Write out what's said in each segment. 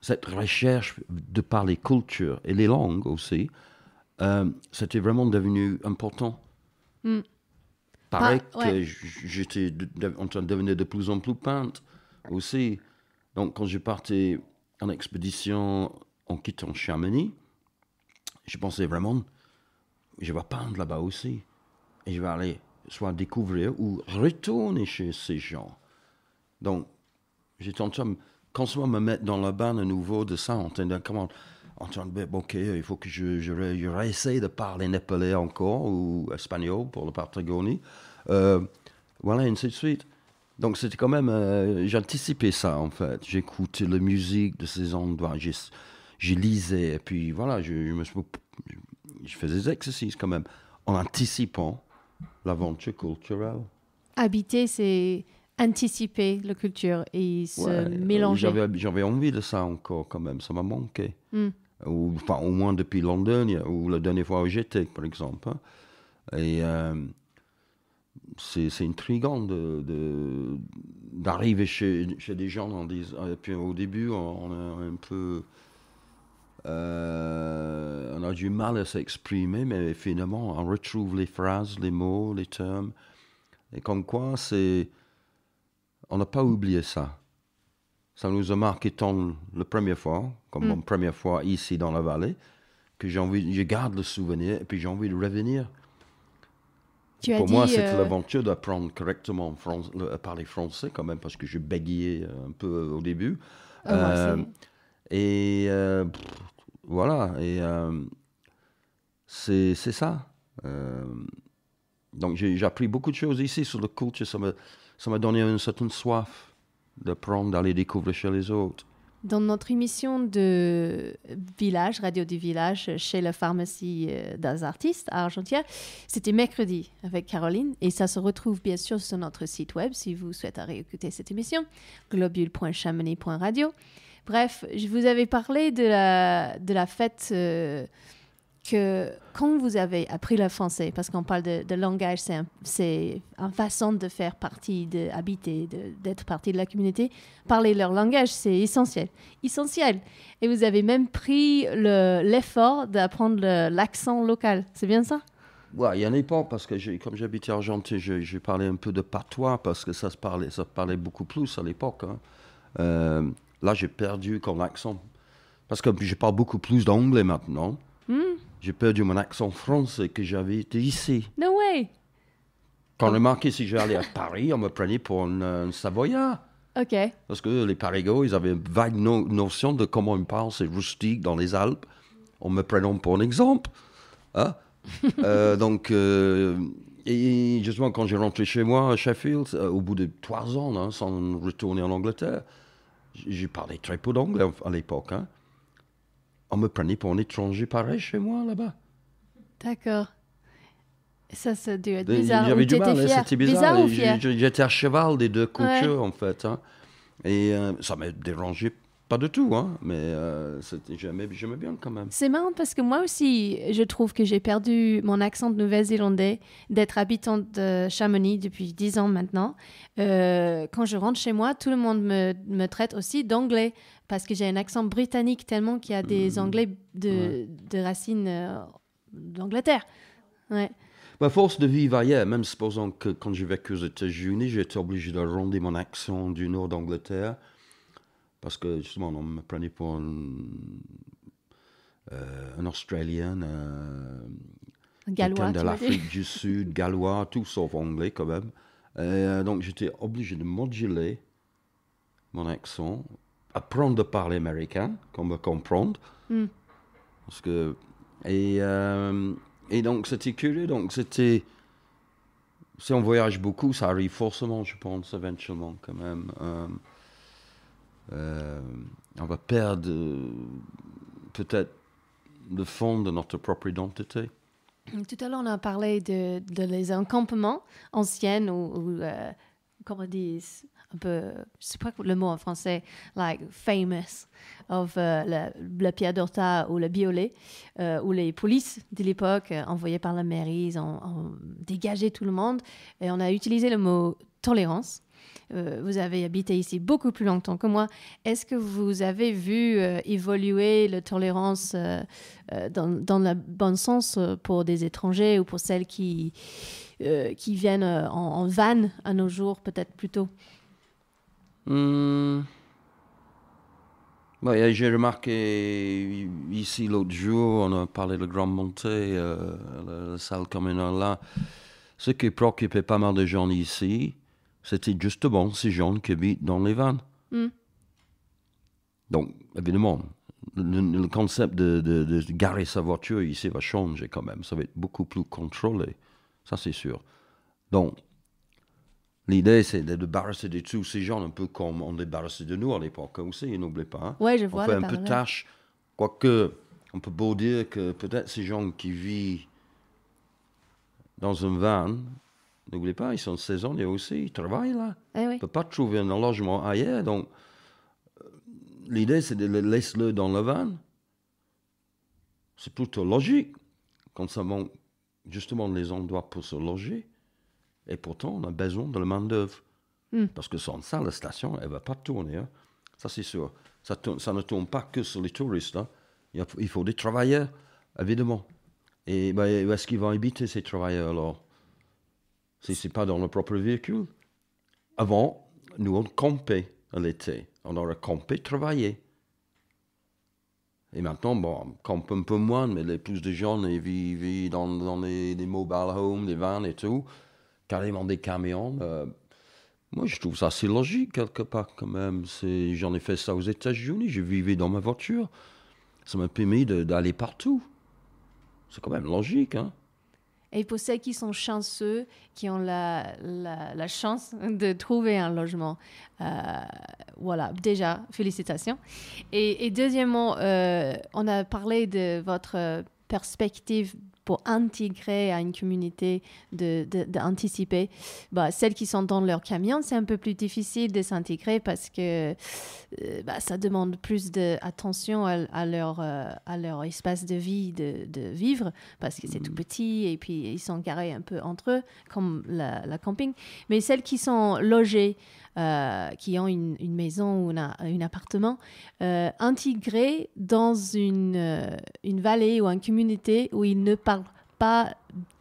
cette recherche de parler culture et les langues aussi, euh, c'était vraiment devenu important. Mm. Pareil que j'étais en train de devenir de plus en plus peinte aussi. Donc, quand je partais en expédition en quittant Chamonix, je pensais vraiment, je vais peindre là-bas aussi. Et je vais aller soit découvrir ou retourner chez ces gens. Donc, j'étais en train de quand me mettre dans la banne à nouveau de ça, en comment en train de ok, il faut que je, je, réessaye de parler népalais encore ou espagnol pour le Patagonie. Euh, voilà, et ainsi de suite. Donc c'était quand même, euh, j'anticipais ça en fait. J'écoutais la musique de ces endroits, je lisais, et puis voilà, je, je faisais des exercices quand même en anticipant l'aventure culturelle. Habiter, c'est anticiper la culture et se euh, mélanger. J'avais envie de ça encore quand même, ça m'a manqué. Hmm. Ou, enfin, au moins depuis Londres, ou la dernière fois où j'étais, par exemple. Hein. Et euh, c'est intriguant d'arriver de, d'arriver chez, chez, des gens en disant. Et euh, puis au début, on, a un peu. on a du mal à s'exprimer, mais finalement, on retrouve les phrases, les mots, les termes. Et comme quoi, c'est on n'a pas oublié ça. Ça nous a marqué tant la première fois, comme la mm. première fois ici dans la vallée, que j'ai envie, je garde le souvenir et puis j'ai envie de revenir. Pour moi, c'est l'aventure euh, d'apprendre correctement à parler français quand même, parce que je bégayais euh, un peu euh, au début. Ah, et voilà, et c'est ça. Donc, j'ai appris beaucoup de choses ici sur le culture. Ça m'a, donné une certaine soif de prendre, d'aller découvrir chez les autres. Dans notre émission de Village, Radio du Village, chez la pharmacie euh, des artistes à Argentière, c'était mercredi avec Caroline et ça se retrouve bien sûr sur notre site web si vous souhaitez réécouter cette émission, globule.chamonix.radio. Bref, je vous avais parlé de la, de la fête. Euh, que quand vous avez appris le français, parce qu'on parle de, langage, c'est une façon de faire partie, d'habiter, d'être partie de la communauté, parler leur langage, c'est essentiel. Essentiel. Et vous avez même pris l'effort d'apprendre l'accent local, c'est bien ça Ouais, il y en a pas parce que comme j'habitais Argentine, j'ai parlé un peu de patois parce que ça se parlait, ça parlait beaucoup plus à l'époque. Hein. Euh, là, j'ai perdu comme accent parce que je parle beaucoup plus d'anglais maintenant. J'ai perdu mon accent français que j'avais été ici. No way! Quand on oh. remarquait marqué si j'allais à Paris, on me prenait pour un, Savoyard. OK. Parce que les Parigots, ils avaient une vague notion de comment on parle, c'est rustique dans les Alpes, On me prenant pour un exemple. Hein? Euh, donc, euh, et justement, quand j'ai rentré chez moi à Sheffield, euh, au bout de trois ans, hein, sans retourner en Angleterre, j'ai parlé très peu d'anglais à l'époque. Hein on me prenait pour un étranger pareil chez moi là-bas. D'accord. Ça, ça a dû être bizarre. J'avais du mal, hein, c'était bizarre. J'étais à cheval des deux cultures, en fait. Hein. Et euh, ça m'a dérangé pas du tout, hein, mais euh, jamais j'aimais bien quand même. C'est marrant parce que moi aussi, je trouve que j'ai perdu mon accent de Nouvelle-Zélandais, d'être habitante de Chamonix depuis dix ans maintenant. Euh, quand je rentre chez moi, tout le monde me, traite aussi d'anglais parce que j'ai un accent britannique tellement qu'il y a des mmh. anglais de, racines euh, d'Angleterre. Ouais. Ma bah, force de vie ailleurs, même supposant que quand j'ai vécu aux États-Unis, j'étais obligé de rendre mon accent du nord d'Angleterre parce que justement, on me prenait pour un, euh, un Australien, euh, quelqu'un de l'Afrique du Sud, gallois, tout sauf anglais quand même. Euh, donc j'étais obligé de moduler mon accent, apprendre à parler américain, comme comprendre. comprend, hmm. Parce que, et, euh, et donc c'était curieux, donc c'était si on voyage beaucoup, ça arrive forcément, je pense, éventuellement, quand même. Euh, euh, on va perdre euh, peut-être le fond de notre propre identité. Tout à l'heure, on a parlé de, les encampements anciens ou, euh, comme on dit, un peu, je sais pas le mot en français, like famous of la, d'Orta ou le Biolay, euh, où les polices de l'époque, envoyées par la mairie, ont dégagé tout le monde. Et on a utilisé le mot tolérance euh, vous avez habité ici beaucoup plus longtemps que moi. Est-ce que vous avez vu euh, évoluer la tolérance euh, dans, le bon sens pour des étrangers ou pour celles qui, qui viennent en, en à nos jours, peut-être plus tôt hmm. bah, J'ai remarqué ici l'autre jour, on a parlé de Grande Montée, la, salle communale là. Ce qui préoccupait pas mal de gens ici, c'était justement ces gens qui habitent dans les vannes. Hmm. Donc, évidemment, le, concept de, garer sa voiture ici va changer quand même. Ça va être beaucoup plus contrôlé. Ça, c'est sûr. Donc, l'idée, c'est de débarrasser de tous ces gens, un peu comme on débarrassait de nous à l'époque hein, aussi, n'oubliez pas. Hein. Oui, je vois. On fait un peu tâche. Quoique, on peut beau dire que peut-être ces gens qui vivent dans un van, N'oubliez pas, ils sont saisonniers aussi, ils travaillent là. Eh ils ne peuvent pas trouver un logement ailleurs. Donc, euh, l'idée, c'est de les laisser dans le van. C'est plutôt logique. Quand ça manque justement les endroits pour se loger, et pourtant, on a besoin de la main-d'œuvre. Hmm. Parce que sans ça, la station, elle ne va pas tourner. Hein. Ça, c'est sûr. Ça, ne tourne pas que sur les touristes. Hein. Il, faut des travailleurs, évidemment. Et ben, où est-ce qu'ils vont habiter, ces travailleurs, alors si ce n'est pas dans le propre véhicule. Avant, nous, on campait l'été. On aurait campé, travaillé. Et maintenant, bon, campe un peu moins, mais les plus de gens ils vivent, dans, dans les, mobile homes, les vannes et tout, carrément des camions. Euh, moi, je trouve ça assez logique, quelque part, quand même. J'en ai fait ça aux États-Unis, je vivais dans ma voiture. Ça m'a permis d'aller partout. C'est quand même logique, hein. Et pour ceux qui sont chanceux, qui ont la, la, chance de trouver un logement, euh, voilà, déjà, félicitations. Et, deuxièmement, euh, on a parlé de votre perspective pour intégrer à une communauté, d'anticiper. De, de, bah, celles qui sont dans leur camion, c'est un peu plus difficile de s'intégrer parce que euh, bah, ça demande plus d'attention à, à, leur, euh, à leur espace de vie, de, de vivre, parce que c'est tout mm. petit et puis ils sont garés un peu entre eux, comme la, camping. Mais celles qui sont logées, euh, qui ont une, une maison ou un, appartement, intégrées dans une, une vallée ou une communauté où ils ne parlent pas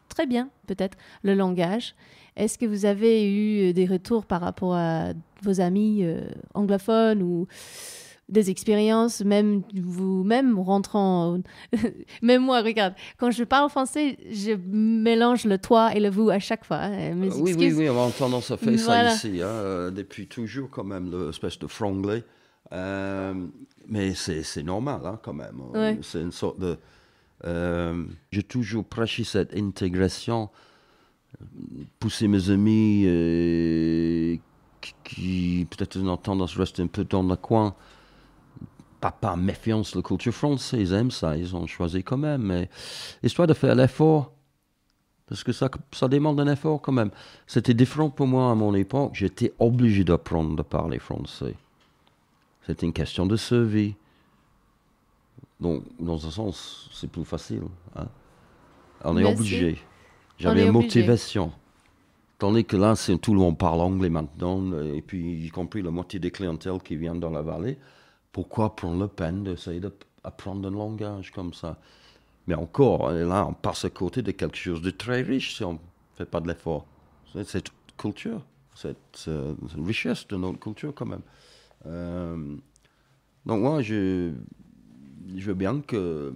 très bien, peut-être, le langage. Est-ce que vous avez eu euh, des retours par rapport à vos amis euh, anglophones ou des expériences, même vous-même rentrant. même moi, regarde, quand je parle français, je mélange le toi et le vous à chaque fois. Hein, euh, oui, oui, oui, on a tendance à faire ça ici, hein, depuis toujours, quand même, l'espèce de franglais. mais c'est normal, hein, quand même. C'est une sorte de euh, j'ai toujours prêché cette intégration, pousser mes amis euh, qui, peut-être ont tendance à rester un peu dans le coin. Pas par méfiance de la culture française, ils aiment ça, ils ont choisi quand même. Mais histoire de faire l'effort, parce que ça, ça demande un effort quand même. C'était différent pour moi à mon époque, j'étais obligé d'apprendre de parler français. C'était une question de survie. Donc, dans un sens, c'est plus facile. Hein. On est obligé. J'avais motivation. Tandis que là, c'est tout le monde parle anglais maintenant, et puis y compris la moitié des clientèles qui viennent dans la vallée. Pourquoi prendre la peine d'essayer d'apprendre un langage comme ça Mais encore, là, on passe à côté de quelque chose de très riche si on ne fait pas de l'effort. C'est cette culture, cette, euh, richesse de notre culture quand même. Euh, donc moi, je, je veux bien que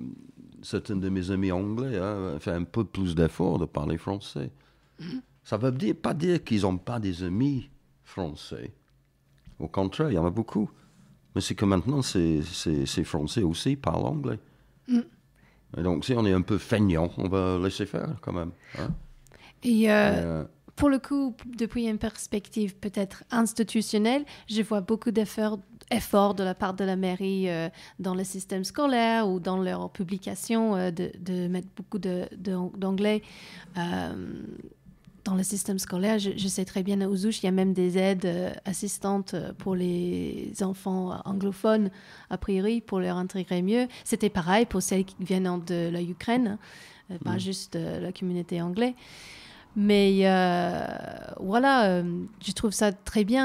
certains de mes amis anglais hein, fassent un peu plus d'efforts de parler français. Mm-hmm. Ça ne veut dire, pas dire qu'ils n'ont pas des amis français. Au contraire, il y en a beaucoup. Mais c'est que maintenant, ces, Français aussi parlent anglais. Mm. Et donc, si on est un peu feignant, on va laisser faire quand même. Hein. Et, euh, euh, pour le coup, depuis une perspective peut-être institutionnelle, je vois beaucoup d'efforts de la part de la mairie euh, dans le système scolaire ou dans leur publication euh, de, mettre beaucoup d'anglais de, euh, dans le système scolaire. Je, sais très bien à Ouzouch, il y a même des aides assistantes pour les enfants anglophones, a priori, pour leur intégrer mieux. C'était pareil pour celles qui viennent de la Ukraine, hein, pas mm. juste juste la communauté anglaise. Mais euh, voilà, euh, je trouve ça très bien.